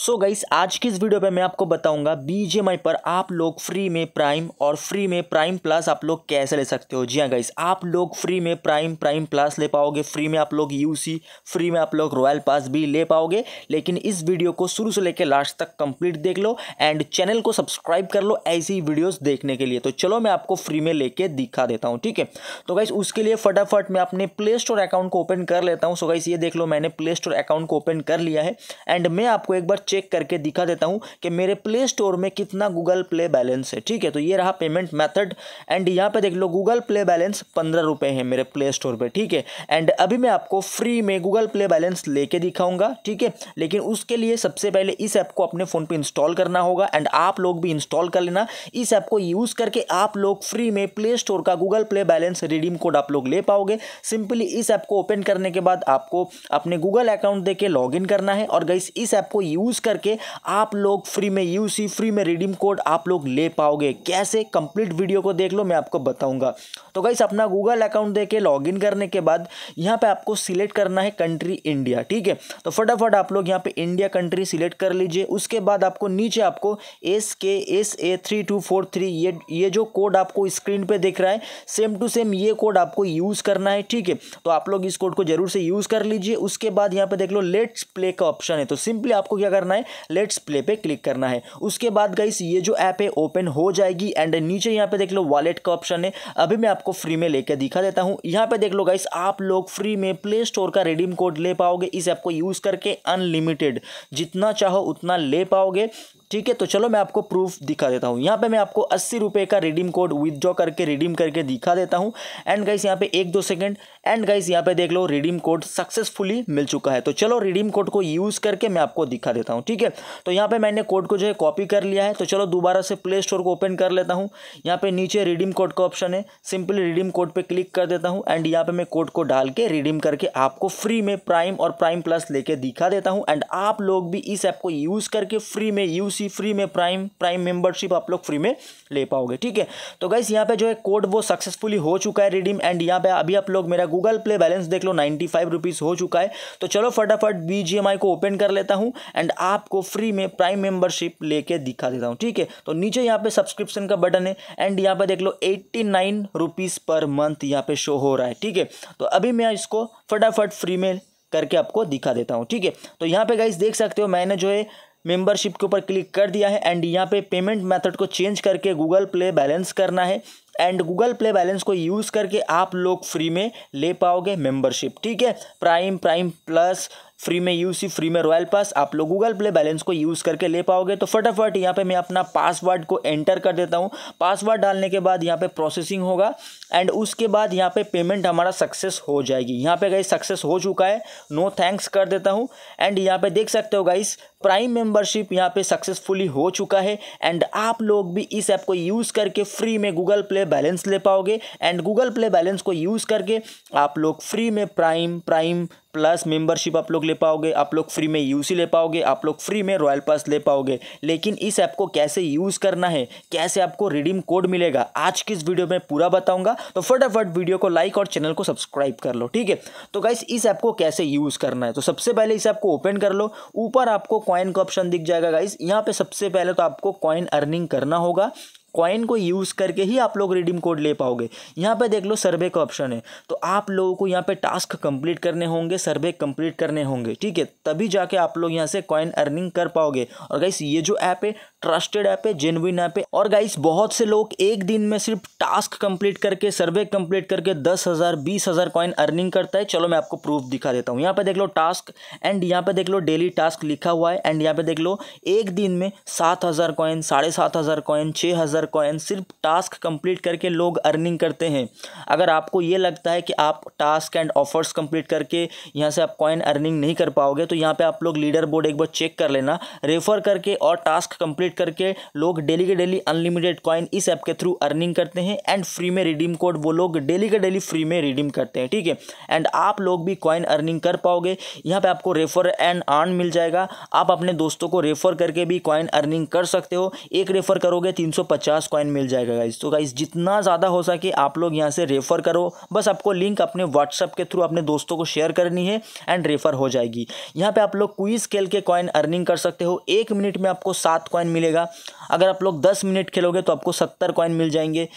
सो so guys आज की इस वीडियो पे मैं आपको बताऊंगा बी पर आप लोग फ्री में प्राइम और फ्री में प्राइम प्लस आप लोग कैसे ले सकते हो जी हाँ गाइस आप लोग फ्री में प्राइम प्राइम प्लस ले पाओगे फ्री में आप लोग यूसी फ्री में आप लोग रॉयल पास भी ले पाओगे लेकिन इस वीडियो को शुरू से लेकर लास्ट तक कंप्लीट देख लो एंड चैनल को सब्सक्राइब कर लो ऐसी वीडियोज़ देखने के लिए तो चलो मैं आपको फ्री में लेके दिखा देता हूँ ठीक है तो गाइस उसके लिए फटाफट मैं अपने प्ले स्टोर अकाउंट को ओपन कर लेता हूँ सो गाइस ये देख लो मैंने प्ले स्टोर अकाउंट को ओपन कर लिया है एंड मैं आपको एक बार चेक करके दिखा देता हूँ कि मेरे प्ले स्टोर में कितना गूगल प्ले बैलेंस है ठीक है तो ये रहा पेमेंट मैथड एंड यहाँ पर देख लो गूगल प्ले बैलेंस पंद्रह रुपये है मेरे प्ले स्टोर पर ठीक है एंड अभी मैं आपको फ्री में गूगल प्ले बैलेंस लेके दिखाऊंगा ठीक है लेकिन उसके लिए सबसे पहले इस ऐप को अपने फ़ोन पर इंस्टॉल करना होगा एंड आप लोग भी इंस्टॉल कर लेना इस ऐप को यूज़ करके आप लोग फ्री में प्ले स्टोर का Google Play balance redeem code आप लोग ले पाओगे सिंपली इस ऐप को ओपन करने के बाद आपको अपने गूगल अकाउंट दे के लॉग करना है और गई इस ऐप को यूज़ यूज़ करके आप लोग फ्री में यू सी फ्री में रिडीम कोड आप लोग ले पाओगे कैसे कंप्लीट वीडियो को देख लो मैं आपको बताऊंगा तो गाइस अपना गूगल अकाउंट देके लॉगिन करने के बाद यहाँ पे आपको सिलेक्ट करना है कंट्री इंडिया ठीक है तो फटाफट आप लोग यहाँ पे इंडिया कंट्री सिलेक्ट कर लीजिए उसके बाद आपको नीचे आपको S K S A three two four three ये ये जो कोड आपको स्क्रीन पे दिख रहा है सेम टू सेम ये कोड आपको यूज़ करना है ठीक है तो आप लोग इस कोड को जरूर से यूज़ कर लीजिए उसके बाद यहाँ पर देख लो लेट्स प्ले का ऑप्शन है तो सिंपली आपको क्या करना है लेट्स प्ले पे क्लिक करना है उसके बाद गाइस ये जो ऐप है ओपन हो जाएगी एंड नीचे यहाँ पे देख लो वॉलेट का ऑप्शन है अभी मैं आपको फ्री में लेकर दिखा देता हूँ यहाँ पे देख लो गाइस आप लोग फ्री में प्ले स्टोर का रिडीम कोड ले पाओगे इस ऐप को यूज़ करके अनलिमिटेड जितना चाहो उतना ले पाओगे ठीक है तो चलो मैं आपको प्रूफ दिखा देता हूँ यहाँ पे मैं आपको अस्सी रुपये का रिडीम कोड विदड्रॉ करके रिडीम करके दिखा देता हूँ एंड गाइस यहाँ पे एक दो सेकंड एंड गाइज यहाँ पे देख लो रिडीम कोड सक्सेसफुली मिल चुका है तो चलो रिडीम कोड को यूज़ करके मैं आपको दिखा देता हूँ ठीक है तो यहाँ पे मैंने कोड को जो है कॉपी कर लिया है तो चलो दोबारा से प्ले स्टोर को ओपन कर लेता हूँ यहाँ पे नीचे रिडीम कोड का ऑप्शन है सिंपली रिडीम कोड पर क्लिक कर देता हूँ एंड यहाँ पर मैं कोड को डाल के रिडीम करके आपको फ्री में प्राइम और प्राइम प्लस लेके दिखा देता हूँ एंड आप लोग भी इस ऐप को यूज़ करके फ्री में यू फ्री में प्राइम प्राइम मेम्बरशिप आप लोग फ्री में ले पाओगे ठीक है तो गाइस यहाँ पे जो है कोड वो सक्सेसफुली हो चुका है रिडीम एंड यहाँ पे अभी आप लोग मेरा गूगल प्ले बैलेंस देख लो नाइन्टी फाइव रुपीज़ हो चुका है तो चलो फटाफट बी जी एम आई को ओपन कर लेता हूँ एंड आपको फ्री में प्राइम मेंबरशिप लेके दिखा देता हूँ ठीक है तो नीचे यहाँ पे सब्सक्रिप्शन का बटन है एंड यहाँ पे देख लो eighty nine rupees per month यहाँ पे शो हो रहा है ठीक है तो अभी मैं इसको फटाफट फ्री में करके आपको दिखा देता हूँ ठीक है तो यहाँ पे गाइज देख सकते हो मैंने जो है मेंबरशिप के ऊपर क्लिक कर दिया है एंड यहाँ पे पेमेंट मेथड को चेंज करके गूगल प्ले बैलेंस करना है एंड गूगल प्ले बैलेंस को यूज़ करके आप लोग फ्री में ले पाओगे मेंबरशिप ठीक है प्राइम प्राइम प्लस फ्री में यू सी फ्री में रॉयल पास आप लोग गूगल प्ले बैलेंस को यूज़ करके ले पाओगे तो फटाफट यहाँ पे मैं अपना पासवर्ड को एंटर कर देता हूँ पासवर्ड डालने के बाद यहाँ पे प्रोसेसिंग होगा एंड उसके बाद यहाँ पे पेमेंट हमारा सक्सेस हो जाएगी यहाँ पे गई सक्सेस हो चुका है नो no थैंक्स कर देता हूँ एंड यहाँ पे देख सकते हो गाइस प्राइम मेंबरशिप यहाँ पे सक्सेसफुली हो चुका है एंड आप लोग भी इस ऐप को यूज़ करके फ्री में गूगल प्ले बैलेंस ले पाओगे एंड गूगल प्ले बैलेंस को यूज़ करके आप लोग फ्री में प्राइम प्राइम प्लस मेंबरशिप आप लोग ले पाओगे आप लोग फ्री में यूसी ले पाओगे आप लोग फ्री में रॉयल पास ले पाओगे लेकिन इस ऐप को कैसे यूज़ करना है कैसे आपको रिडीम कोड मिलेगा आज की इस वीडियो में पूरा बताऊंगा तो फटाफट वीडियो को लाइक और चैनल को सब्सक्राइब कर लो ठीक है तो गाइस इस ऐप को कैसे यूज़ करना है तो सबसे पहले इस ऐप को ओपन कर लो ऊपर आपको कॉइन का ऑप्शन दिख जाएगा गाइस यहाँ पर सबसे पहले तो आपको कॉइन अर्निंग करना होगा कॉइन को यूज़ करके ही आप लोग रिडीम कोड ले पाओगे यहाँ पे देख लो सर्वे का ऑप्शन है तो आप लोगों को यहाँ पे टास्क कंप्लीट करने होंगे सर्वे कंप्लीट करने होंगे ठीक है तभी जाके आप लोग यहाँ से कॉइन अर्निंग कर पाओगे और गाइस ये जो ऐप है ट्रस्टेड ऐप है जेनविन ऐप है और गाइस बहुत से लोग एक दिन में सिर्फ टास्क कंप्लीट करके सर्वे कंप्लीट करके दस हज़ार बीस हज़ार कॉइन अर्निंग करता है चलो मैं आपको प्रूफ दिखा देता हूँ यहाँ पे देख लो टास्क एंड यहाँ पे देख लो डेली टास्क लिखा हुआ है एंड यहाँ पे देख लो एक दिन में सात हज़ार कॉइन साढ़े सात हज़ार कॉइन छः हज़ार हज़ार कॉइन सिर्फ टास्क कंप्लीट करके लोग अर्निंग करते हैं अगर आपको ये लगता है कि आप टास्क एंड ऑफर्स कंप्लीट करके यहाँ से आप कॉइन अर्निंग नहीं कर पाओगे तो यहाँ पे आप लोग लीडर बोर्ड एक बार चेक कर लेना रेफर करके और टास्क कंप्लीट करके लोग डेली के डेली अनलिमिटेड कॉइन इस ऐप के थ्रू अर्निंग करते हैं एंड फ्री में रिडीम कोड वो लोग डेली के डेली फ्री में रिडीम करते हैं ठीक है एंड आप लोग भी कॉइन अर्निंग कर पाओगे यहाँ पर आपको रेफर एंड अर्न मिल जाएगा आप अपने दोस्तों को रेफर करके भी कॉइन अर्निंग कर सकते हो एक रेफर करोगे तीन पचास कॉइन मिल जाएगा गाइज तो गाइज जितना ज़्यादा हो सके आप लोग यहाँ से रेफ़र करो बस आपको लिंक अपने व्हाट्सअप के थ्रू अपने दोस्तों को शेयर करनी है एंड रेफ़र हो जाएगी यहाँ पर आप लोग क्विज खेल के कॉइन अर्निंग कर सकते हो एक मिनट में आपको सात कॉइन मिलेगा अगर आप लोग दस मिनट खेलोगे तो आपको सत्तर कॉइन मिल जाएंगे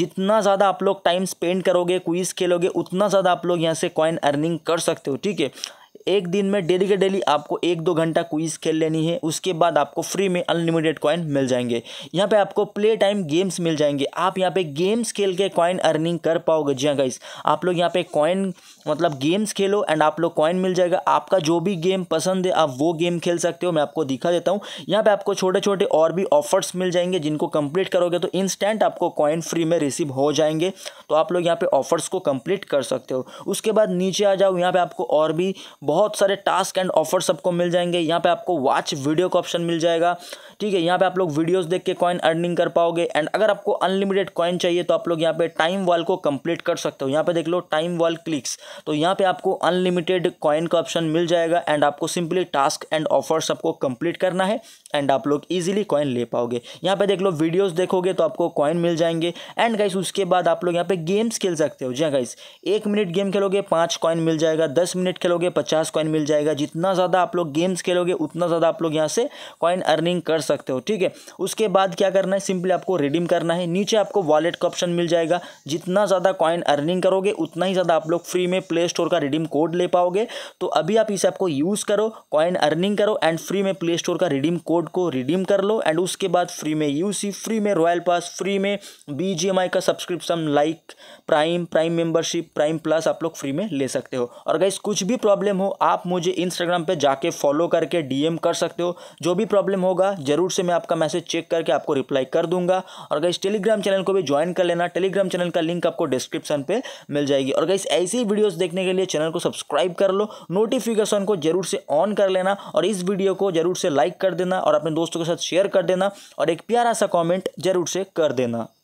जितना ज़्यादा आप लोग टाइम स्पेंड करोगे क्विज़ खेलोगे उतना ज़्यादा आप लोग यहाँ से कॉइन अर्निंग कर सकते हो ठीक है एक दिन में डेली के डेली आपको एक दो घंटा क्विज खेल लेनी है उसके बाद आपको फ्री में अनलिमिटेड कॉइन मिल जाएंगे यहाँ पे आपको प्ले टाइम गेम्स मिल जाएंगे आप यहाँ पे गेम्स खेल के कॉइन अर्निंग कर पाओगे जी हाँ गाइस आप लोग यहाँ पे कॉइन मतलब गेम्स खेलो एंड आप लोग कॉइन मिल जाएगा आपका जो भी गेम पसंद है आप वो गेम खेल सकते हो मैं आपको दिखा देता हूँ यहाँ पे आपको छोटे छोटे और भी ऑफर्स मिल जाएंगे जिनको कंप्लीट करोगे तो इंस्टेंट आपको कॉइन फ्री में रिसीव हो जाएंगे तो आप लोग यहाँ पे ऑफर्स को कंप्लीट कर सकते हो उसके बाद नीचे आ जाओ यहाँ पर आपको और भी बहुत सारे टास्क एंड ऑफर्स आपको मिल जाएंगे यहाँ पर आपको वॉच वीडियो का ऑप्शन मिल जाएगा ठीक है यहाँ पर आप लोग वीडियोज़ देख के कॉइन अर्निंग कर पाओगे एंड अगर आपको अनलिमिटेड कॉइन चाहिए तो आप लोग यहाँ पर टाइम वॉल को कंप्लीट कर सकते हो यहाँ पर देख लो टाइम वॉल क्लिक्स तो यहाँ पे आपको अनलिमिटेड कॉइन का ऑप्शन मिल जाएगा एंड आपको सिंपली टास्क एंड ऑफर्स आपको कंप्लीट करना है एंड आप लोग इजीली कॉइन ले पाओगे यहाँ पे देख लो वीडियोस देखोगे तो आपको कॉइन मिल जाएंगे एंड गाइस उसके बाद आप लोग यहाँ पे गेम्स खेल सकते हो जी हाँ गाइस एक मिनट गेम खेलोगे पाँच कॉइन मिल जाएगा दस मिनट खेलोगे पचास कॉइन मिल जाएगा जितना ज़्यादा आप लोग गेम्स खेलोगे उतना ज़्यादा आप लोग यहाँ से कॉइन अर्निंग कर सकते हो ठीक है उसके बाद क्या करना है सिंपली आपको रिडीम करना है नीचे आपको वॉलेट का ऑप्शन मिल जाएगा जितना ज़्यादा कॉइन अर्निंग करोगे उतना ही ज़्यादा आप लोग फ्री में में प्ले स्टोर का रिडीम कोड ले पाओगे तो अभी आप इस ऐप को यूज़ करो कॉइन अर्निंग करो एंड फ्री में प्ले स्टोर का रिडीम कोड को रिडीम कर लो एंड उसके बाद फ्री में यूसी फ्री में रॉयल पास फ्री में बी का subscription like prime prime membership prime plus आप लोग फ्री में ले सकते हो और अगर कुछ भी प्रॉब्लम हो आप मुझे इंस्टाग्राम पर जाके फॉलो करके डीएम कर सकते हो जो भी प्रॉब्लम होगा ज़रूर से मैं आपका मैसेज चेक करके आपको रिप्लाई कर दूंगा और अगर टेलीग्राम चैनल को भी ज्वाइन कर लेना टेलीग्राम चैनल का लिंक आपको डिस्क्रिप्शन पे मिल जाएगी और अगर ऐसी वीडियो वीडियोस देखने के लिए चैनल को सब्सक्राइब कर लो नोटिफिकेशन को जरूर से ऑन कर लेना और इस वीडियो को जरूर से लाइक कर देना और अपने दोस्तों के साथ शेयर कर देना और एक प्यारा सा कॉमेंट जरूर से कर देना